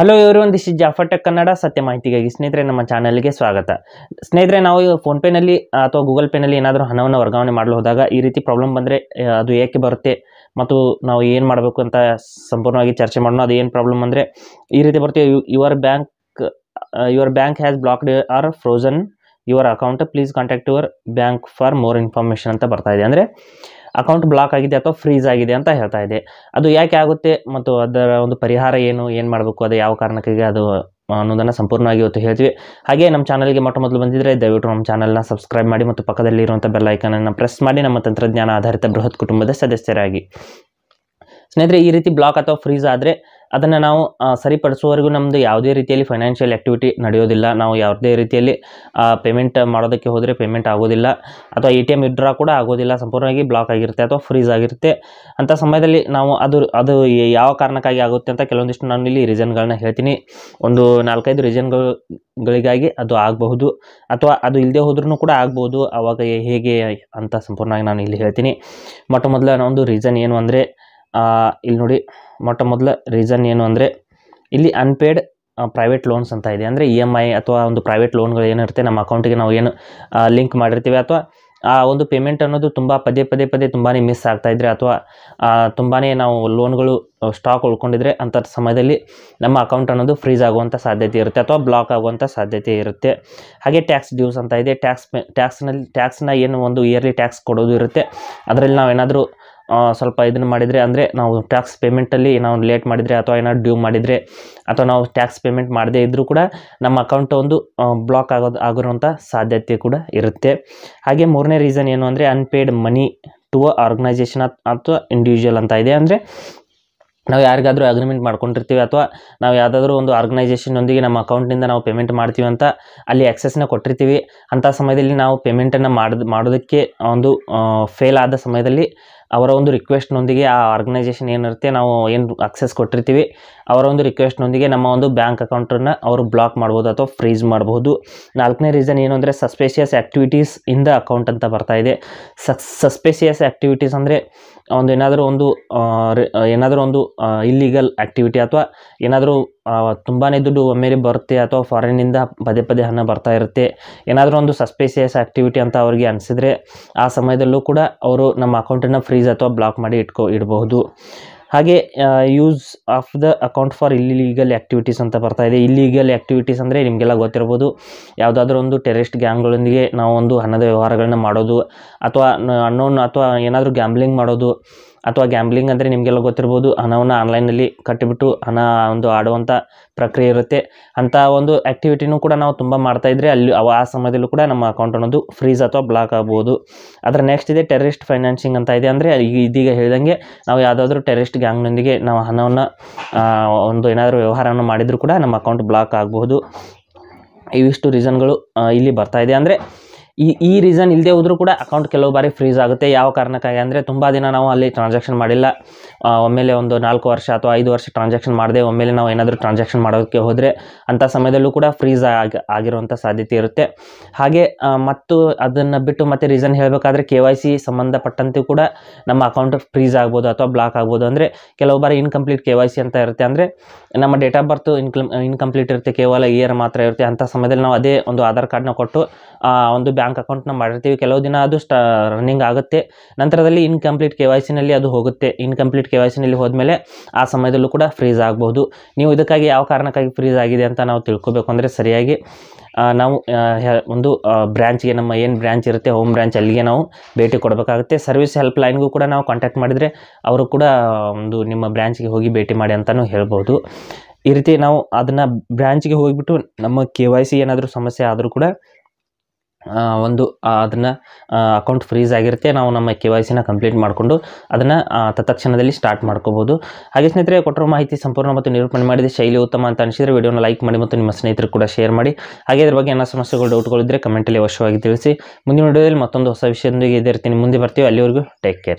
hello ಇವರು ಒಂದು Jafar tech Kannada ಸತ್ಯ ಮಾಹಿತಿಗಾಗಿ ಸ್ನೇಹಿತರೆ ನಮ್ಮ ಚಾನಲ್ಗೆ ಸ್ವಾಗತ ಸ್ನೇಹಿತರೆ ನಾವು ಫೋನ್ಪೇನಲ್ಲಿ ಅಥವಾ ಗೂಗಲ್ ಪೇನಲ್ಲಿ ಏನಾದರೂ ಹಣವನ್ನು ವರ್ಗಾವಣೆ ಮಾಡಲು ಹೋದಾಗ ಈ ರೀತಿ ಪ್ರಾಬ್ಲಮ್ ಬಂದರೆ ಅದು ಏಕೆ ಬರುತ್ತೆ ಮತ್ತು ನಾವು ಏನು ಮಾಡಬೇಕು ಅಂತ ಸಂಪೂರ್ಣವಾಗಿ ಚರ್ಚೆ ಮಾಡೋಣ ಅದು ಏನು ಪ್ರಾಬ್ಲಮ್ ಅಂದರೆ ಈ ರೀತಿ ಬರುತ್ತೆ your bank your bank has blocked or frozen your account please contact your bank for more information ಅಂತ ಬರ್ತಾ ಇದೆ ಅಂದರೆ ಅಕೌಂಟ್ ಬ್ಲಾಕ್ ಆಗಿದೆ ಅಥವಾ ಫ್ರೀಸ್ ಆಗಿದೆ ಅಂತ ಹೇಳ್ತಾ ಇದೆ ಅದು ಯಾಕೆ ಆಗುತ್ತೆ ಮತ್ತು ಅದರ ಒಂದು ಪರಿಹಾರ ಏನು ಏನು ಮಾಡಬೇಕು ಅದು ಯಾವ ಕಾರಣಕ್ಕಾಗಿ ಅದು ಅನ್ನೋದನ್ನು ಸಂಪೂರ್ಣವಾಗಿ ಇವತ್ತು ಹೇಳ್ತೀವಿ ಹಾಗೆ ನಮ್ಮ ಚಾನಲ್ಗೆ ಮೊಟ್ಟ ಮೊದಲು ಬಂದಿದ್ದರೆ ದಯವಿಟ್ಟು ನಮ್ಮ ಚಾನಲ್ನ ಸಬ್ಸ್ಕ್ರೈಬ್ ಮಾಡಿ ಮತ್ತು ಪಕ್ಕದಲ್ಲಿ ಪಕ್ಕದಲ್ಲಿರುವಂಥ ಬೆಲ್ಲೈಕನನ್ನು ಪ್ರೆಸ್ ಮಾಡಿ ನಮ್ಮ ತಂತ್ರಜ್ಞಾನ ಆಧಾರಿತ ಬೃಹತ್ ಕುಟುಂಬದ ಸದಸ್ಯರಾಗಿ ಸ್ನೇಹಿತರೆ ಈ ರೀತಿ ಬ್ಲಾಕ್ ಅಥವಾ ಫ್ರೀಸ್ ಆದರೆ ಅದನ್ನು ನಾವು ಸರಿಪಡಿಸುವವರೆಗೂ ನಮ್ಮದು ಯಾವುದೇ ರೀತಿಯಲ್ಲಿ ಫೈನಾನ್ಷಿಯಲ್ ಆ್ಯಕ್ಟಿವಿಟಿ ನಡೆಯೋದಿಲ್ಲ ನಾವು ಯಾವುದೇ ರೀತಿಯಲ್ಲಿ ಪೇಮೆಂಟ್ ಮಾಡೋದಕ್ಕೆ ಹೋದರೆ ಪೇಮೆಂಟ್ ಆಗೋದಿಲ್ಲ ಅಥವಾ ಎ ಟಿ ಎಮ್ ವಿಡ್ರಾ ಕೂಡ ಆಗೋದಿಲ್ಲ ಸಂಪೂರ್ಣವಾಗಿ ಬ್ಲಾಕ್ ಆಗಿರುತ್ತೆ ಅಥವಾ ಫ್ರೀಸ್ ಆಗಿರುತ್ತೆ ಅಂಥ ಸಮಯದಲ್ಲಿ ನಾವು ಅದು ಅದು ಯಾವ ಕಾರಣಕ್ಕಾಗಿ ಆಗುತ್ತೆ ಅಂತ ಕೆಲವೊಂದಿಷ್ಟು ನಾನು ಇಲ್ಲಿ ರೀಸನ್ಗಳನ್ನ ಹೇಳ್ತೀನಿ ಒಂದು ನಾಲ್ಕೈದು ರೀಸನ್ಗಳು ಗಳಿಗಾಗಿ ಅದು ಆಗಬಹುದು ಅಥವಾ ಅದು ಇಲ್ಲದೆ ಹೋದ್ರೂ ಕೂಡ ಆಗ್ಬೋದು ಆವಾಗ ಹೇಗೆ ಅಂತ ಸಂಪೂರ್ಣವಾಗಿ ನಾನು ಇಲ್ಲಿ ಹೇಳ್ತೀನಿ ಮೊಟ್ಟ ಮೊದಲ ಒಂದು ರೀಸನ್ ಏನು ಅಂದರೆ ಇಲ್ಲಿ ನೋಡಿ ಮೊಟ್ಟ ಮೊದಲ ರೀಸನ್ ಏನು ಅಂದರೆ ಇಲ್ಲಿ ಅನ್ಪೇಡ್ ಪ್ರೈವೇಟ್ ಲೋನ್ಸ್ ಅಂತ ಇದೆ ಅಂದರೆ ಇ e ಎಮ್ ಐ ಅಥವಾ ಒಂದು ಪ್ರೈವೇಟ್ ಲೋನ್ಗಳು ಏನಿರುತ್ತೆ ನಮ್ಮ ಅಕೌಂಟಿಗೆ ನಾವು ಏನು ಲಿಂಕ್ ಮಾಡಿರ್ತೀವಿ ಅಥವಾ ಆ ಒಂದು ಪೇಮೆಂಟ್ ಅನ್ನೋದು ತುಂಬ ಪದೇ ಪದೇ ಪದೇ ತುಂಬಾ ಮಿಸ್ ಆಗ್ತಾಯಿದ್ರೆ ಅಥವಾ ತುಂಬಾ ನಾವು ಲೋನ್ಗಳು ಸ್ಟಾಕ್ ಉಳ್ಕೊಂಡಿದ್ರೆ ಅಂಥ ಸಮಯದಲ್ಲಿ ನಮ್ಮ ಅಕೌಂಟ್ ಅನ್ನೋದು ಫ್ರೀಸ್ ಆಗುವಂಥ ಸಾಧ್ಯತೆ ಇರುತ್ತೆ ಅಥವಾ ಬ್ಲಾಕ್ ಆಗುವಂಥ ಸಾಧ್ಯತೆ ಇರುತ್ತೆ ಹಾಗೆ ಟ್ಯಾಕ್ಸ್ ಡ್ಯೂಸ್ ಅಂತ ಇದೆ ಟ್ಯಾಕ್ಸ್ ಟ್ಯಾಕ್ಸ್ನಲ್ಲಿ ಟ್ಯಾಕ್ಸ್ನ ಏನು ಒಂದು ಇಯರ್ಲಿ ಟ್ಯಾಕ್ಸ್ ಕೊಡೋದು ಇರುತ್ತೆ ಅದರಲ್ಲಿ ನಾವೇನಾದರೂ ಸ್ವಲ್ಪ ಇದನ್ನು ಮಾಡಿದರೆ ಅಂದರೆ ನಾವು ಟ್ಯಾಕ್ಸ್ ಪೇಮೆಂಟಲ್ಲಿ ನಾವು ಲೇಟ್ ಮಾಡಿದರೆ ಅಥವಾ ಏನಾದ್ರು ಡ್ಯೂ ಮಾಡಿದರೆ ಅಥವಾ ನಾವು ಟ್ಯಾಕ್ಸ್ ಪೇಮೆಂಟ್ ಮಾಡದೇ ಇದ್ದರೂ ಕೂಡ ನಮ್ಮ ಅಕೌಂಟ್ ಒಂದು ಬ್ಲಾಕ್ ಆಗೋದು ಆಗಿರುವಂಥ ಸಾಧ್ಯತೆ ಕೂಡ ಇರುತ್ತೆ ಹಾಗೆ ಮೂರನೇ ರೀಸನ್ ಏನು ಅಂದರೆ ಅನ್ಪೇಯ್ಡ್ ಮನಿ ಟು ಆರ್ಗನೈಸೇಷನ್ ಅಥವಾ ಇಂಡಿವಿಜುವಲ್ ಅಂತ ಇದೆ ಅಂದರೆ ನಾವು ಯಾರಿಗಾದರೂ ಅಗ್ರಿಮೆಂಟ್ ಮಾಡ್ಕೊಂಡಿರ್ತೀವಿ ಅಥವಾ ನಾವು ಯಾವುದಾದ್ರೂ ಒಂದು ಆರ್ಗನೈಸೇಷನ್ನೊಂದಿಗೆ ನಮ್ಮ ಅಕೌಂಟ್ನಿಂದ ನಾವು ಪೇಮೆಂಟ್ ಮಾಡ್ತೀವಿ ಅಂತ ಅಲ್ಲಿ ಆಕ್ಸೆಸ್ನ ಕೊಟ್ಟಿರ್ತೀವಿ ಅಂಥ ಸಮಯದಲ್ಲಿ ನಾವು ಪೇಮೆಂಟನ್ನು ಮಾಡೋದಕ್ಕೆ ಒಂದು ಫೇಲ್ ಆದ ಸಮಯದಲ್ಲಿ ಅವರ ಒಂದು ರಿಕ್ವೆಸ್ಟ್ನೊಂದಿಗೆ ಆ ಆರ್ಗನೈಸೇಷನ್ ಏನಿರುತ್ತೆ ನಾವು ಏನು ಅಕ್ಸೆಸ್ ಕೊಟ್ಟಿರ್ತೀವಿ ಅವರ ಒಂದು ರಿಕ್ವೆಸ್ಟ್ನೊಂದಿಗೆ ನಮ್ಮ ಒಂದು ಬ್ಯಾಂಕ್ ಅಕೌಂಟನ್ನು ಅವರು ಬ್ಲಾಕ್ ಮಾಡ್ಬೋದು ಅಥವಾ ಫ್ರೀಸ್ ಮಾಡ್ಬೋದು ನಾಲ್ಕನೇ ರೀಸನ್ ಏನು ಅಂದರೆ ಸಸ್ಪೇಷಿಯಸ್ ಆ್ಯಕ್ಟಿವಿಟೀಸ್ ಇಂದ ಅಕೌಂಟ್ ಅಂತ ಬರ್ತಾ ಇದೆ ಸಸ್ಪೇಷಿಯಸ್ ಆ್ಯಕ್ಟಿವಿಟೀಸ್ ಅಂದರೆ ಒಂದು ಏನಾದರೂ ಒಂದು ಏನಾದರೂ ಒಂದು ಇಲ್ಲಿಗಲ್ ಆ್ಯಕ್ಟಿವಿಟಿ ಅಥವಾ ಏನಾದರೂ ತುಂಬಾ ದುಡ್ಡು ಒಮ್ಮೆಲೆ ಬರುತ್ತೆ ಅಥವಾ ಫಾರಿನಿಂದ ಪದೇ ಪದೇ ಹಣ ಬರ್ತಾ ಇರುತ್ತೆ ಏನಾದರೂ ಒಂದು ಸಸ್ಪೇಸಿಯಸ್ ಆ್ಯಕ್ಟಿವಿಟಿ ಅಂತ ಅವ್ರಿಗೆ ಅನಿಸಿದ್ರೆ ಆ ಸಮಯದಲ್ಲೂ ಕೂಡ ಅವರು ನಮ್ಮ ಅಕೌಂಟನ್ನು ಫ್ರೀಸ್ ಅಥವಾ ಬ್ಲಾಕ್ ಮಾಡಿ ಇಟ್ಕೊ ಇಡಬಹುದು ಹಾಗೆ use of the account for illegal activities ಅಂತ ಬರ್ತಾ ಇದೆ ಇಲ್ಲಿಗಲ್ ಆ್ಯಕ್ಟಿವಿಟೀಸ್ ಅಂದರೆ ನಿಮಗೆಲ್ಲ ಗೊತ್ತಿರ್ಬೋದು ಯಾವುದಾದ್ರೂ ಒಂದು ಟೆರಿಸ್ಟ್ ಗ್ಯಾಂಗ್ಗಳೊಂದಿಗೆ ನಾವು ಒಂದು ಹಣದ ವ್ಯವಹಾರಗಳನ್ನ ಮಾಡೋದು ಅಥವಾ ಅನ್ನೋನ್ ಅಥವಾ ಏನಾದರೂ ಗ್ಯಾಂಬ್ಲಿಂಗ್ ಮಾಡೋದು ಅಥವಾ ಗ್ಯಾಮ್ಲಿಂಗ್ ಅಂದರೆ ನಿಮಗೆಲ್ಲ ಗೊತ್ತಿರ್ಬೋದು ಹಣವನ್ನು ಆನ್ಲೈನಲ್ಲಿ ಕಟ್ಟಿಬಿಟ್ಟು ಹಣ ಒಂದು ಆಡುವಂಥ ಪ್ರಕ್ರಿಯೆ ಇರುತ್ತೆ ಅಂಥ ಒಂದು ಆ್ಯಕ್ಟಿವಿಟಿನೂ ಕೂಡ ನಾವು ತುಂಬ ಮಾಡ್ತಾಯಿದ್ರೆ ಅಲ್ಲಿ ಅವ ಆ ಸಮಯದಲ್ಲೂ ಕೂಡ ನಮ್ಮ ಅಕೌಂಟ್ ಅನ್ನೋದು ಫ್ರೀಸ್ ಅಥವಾ ಬ್ಲಾಕ್ ಆಗ್ಬೋದು ಅದರ ನೆಕ್ಸ್ಟ್ ಇದೆ ಟೆರರಿಸ್ಟ್ ಫೈನಾನ್ಸಿಂಗ್ ಅಂತ ಇದೆ ಅಂದರೆ ಇದೀಗ ಹೇಳಿದಂಗೆ ನಾವು ಯಾವುದಾದ್ರೂ ಟೆರರಿಸ್ಟ್ ಗ್ಯಾಂಗ್ನೊಂದಿಗೆ ನಾವು ಹಣವನ್ನು ಒಂದು ಏನಾದರೂ ವ್ಯವಹಾರವನ್ನು ಮಾಡಿದರೂ ಕೂಡ ನಮ್ಮ ಅಕೌಂಟ್ ಬ್ಲಾಕ್ ಆಗಬಹುದು ಇವಿಷ್ಟು ರೀಸನ್ಗಳು ಇಲ್ಲಿ ಬರ್ತಾ ಇದೆ ಅಂದರೆ ಈ ಈ ರೀಸನ್ ಇಲ್ಲದೆ ಹೋದರೂ ಕೂಡ ಅಕೌಂಟ್ ಕೆಲವು ಬಾರಿ ಫ್ರೀಸ್ ಆಗುತ್ತೆ ಯಾವ ಕಾರಣಕ್ಕಾಗಿ ಅಂದರೆ ತುಂಬ ದಿನ ನಾವು ಅಲ್ಲಿ ಟ್ರಾನ್ಸಾಕ್ಷನ್ ಮಾಡಿಲ್ಲ ಒಮ್ಮೆಲೆ ಒಂದು ನಾಲ್ಕು ವರ್ಷ ಅಥವಾ ಐದು ವರ್ಷ ಟ್ರಾನ್ಸಾಕ್ಷನ್ ಮಾಡಿದೆ ಒಮ್ಮೆಲೆ ನಾವು ಏನಾದರೂ ಟ್ರಾನ್ಸಾಕ್ಷನ್ ಮಾಡೋದಕ್ಕೆ ಹೋದರೆ ಅಂಥ ಸಮಯದಲ್ಲೂ ಕೂಡ ಫ್ರೀಸ್ ಆಗಿ ಆಗಿರುವಂಥ ಸಾಧ್ಯತೆ ಇರುತ್ತೆ ಹಾಗೆ ಮತ್ತು ಅದನ್ನು ಬಿಟ್ಟು ಮತ್ತೆ ರೀಸನ್ ಹೇಳಬೇಕಾದ್ರೆ ಕೆ ವೈ ಸಿ ಸಂಬಂಧಪಟ್ಟಂತೆ ಕೂಡ ನಮ್ಮ ಅಕೌಂಟ್ ಫ್ರೀಸ್ ಆಗ್ಬೋದು ಅಥವಾ ಬ್ಲಾಕ್ ಆಗ್ಬೋದು ಅಂದರೆ ಕೆಲವು ಬಾರಿ ಇನ್ಕಂಪ್ಲೀಟ್ ಕೆ ವೈ ಸಿ ಅಂತ ಇರುತ್ತೆ ಅಂದರೆ ನಮ್ಮ ಡೇಟ್ ಆಫ್ ಬರ್ತ್ ಇನ್ಕಂಪ್ಲೀಟ್ ಇರುತ್ತೆ ಕೇವಲ ಇಯರ್ ಮಾತ್ರ ಇರುತ್ತೆ ಅಂಥ ಸಮಯದಲ್ಲಿ ನಾವು ಅದೇ ಒಂದು ಆಧಾರ್ ಕಾರ್ಡ್ನ ಕೊಟ್ಟು ಒಂದು ಬ್ಯಾಂಕ್ ಅಕೌಂಟ್ನ ಮಾಡಿರ್ತೀವಿ ಕೆಲವು ದಿನ ಅದು ಸ್ಟಾ ರನ್ನಿಂಗ್ ಆಗುತ್ತೆ ನಂತರದಲ್ಲಿ ಇನ್ಕಂಪ್ಲೀಟ್ ಕೆ ವೈ ಸಿನಲ್ಲಿ ಅದು ಹೋಗುತ್ತೆ ಇನ್ಕಂಪ್ಲೀಟ್ ಕೆ ವೈ ಸಿನಲ್ಲಿ ಹೋದಮೇಲೆ ಆ ಸಮಯದಲ್ಲೂ ಕೂಡ ಫ್ರೀಸ್ ಆಗಬಹುದು ನೀವು ಇದಕ್ಕಾಗಿ ಯಾವ ಕಾರಣಕ್ಕಾಗಿ ಫ್ರೀಸ್ ಆಗಿದೆ ಅಂತ ನಾವು ತಿಳ್ಕೊಬೇಕು ಅಂದರೆ ಸರಿಯಾಗಿ ನಾವು ಒಂದು ಬ್ರ್ಯಾಂಚ್ಗೆ ನಮ್ಮ ಏನು ಬ್ರ್ಯಾಂಚ್ ಇರುತ್ತೆ ಹೋಮ್ ಬ್ರ್ಯಾಂಚ್ ಅಲ್ಲಿಗೆ ನಾವು ಭೇಟಿ ಕೊಡಬೇಕಾಗುತ್ತೆ ಸರ್ವಿಸ್ ಹೆಲ್ಪ್ ಲೈನ್ಗೂ ಕೂಡ ನಾವು ಕಾಂಟ್ಯಾಕ್ಟ್ ಮಾಡಿದರೆ ಅವರು ಕೂಡ ಒಂದು ನಿಮ್ಮ ಬ್ರ್ಯಾಂಚ್ಗೆ ಹೋಗಿ ಭೇಟಿ ಮಾಡಿ ಅಂತಲೂ ಹೇಳ್ಬೋದು ಈ ರೀತಿ ನಾವು ಅದನ್ನು ಬ್ರ್ಯಾಂಚ್ಗೆ ಹೋಗಿಬಿಟ್ಟು ನಮ್ಮ ಕೆ ವೈ ಸಿ ಏನಾದರೂ ಸಮಸ್ಯೆ ಆದರೂ ಕೂಡ ಒಂದು ಅದನ್ನು ಅಕೌಂಟ್ ಫ್ರೀಸ್ ಆಗಿರುತ್ತೆ ನಾವು ನಮ್ಮ ಕೆ ವೈ ಸಿನ ಕಂಪ್ಲೀಟ್ ಮಾಡಿಕೊಂಡು ಅದನ್ನು ತತ್ಕ್ಷಣದಲ್ಲಿ ಸ್ಟಾರ್ಟ್ ಮಾಡ್ಕೋಬೋದು ಹಾಗೆ ಸ್ನೇಹಿತರೆ ಕೊಟ್ಟಿರೋ ಮಾಹಿತಿ ಸಂಪೂರ್ಣ ಮತ್ತು ನಿರೂಪಣೆ ಮಾಡಿದ ಶೈಲಿ ಉತ್ತಮ ಅಂತ ಅನಿಸಿದರೆ ವಿಡಿಯೋನ ಲೈಕ್ ಮಾಡಿ ಮತ್ತು ನಿಮ್ಮ ಸ್ನೇಹಿತರು ಕೂಡ ಶೇರ್ ಮಾಡಿ ಹಾಗೆ ಇದ್ರ ಬಗ್ಗೆ ಎಲ್ಲ ಸಮಸ್ಯೆಗಳು ಡೌಟ್ಗಳಿದ್ದರೆ ಕಮೆಂಟಲ್ಲಿ ಅವಶ್ಯವಾಗಿ ತಿಳಿಸಿ ಮುಂದಿನ ವಿಡಿಯೋದಲ್ಲಿ ಮತ್ತೊಂದು ಹೊಸ ವಿಷಯದೊಂದಿಗೆ ಇದೇ ಮುಂದೆ ಬರ್ತೀವಿ ಅಲ್ಲಿವರೆಗೂ ಟೇಕ್ ಕೇರ್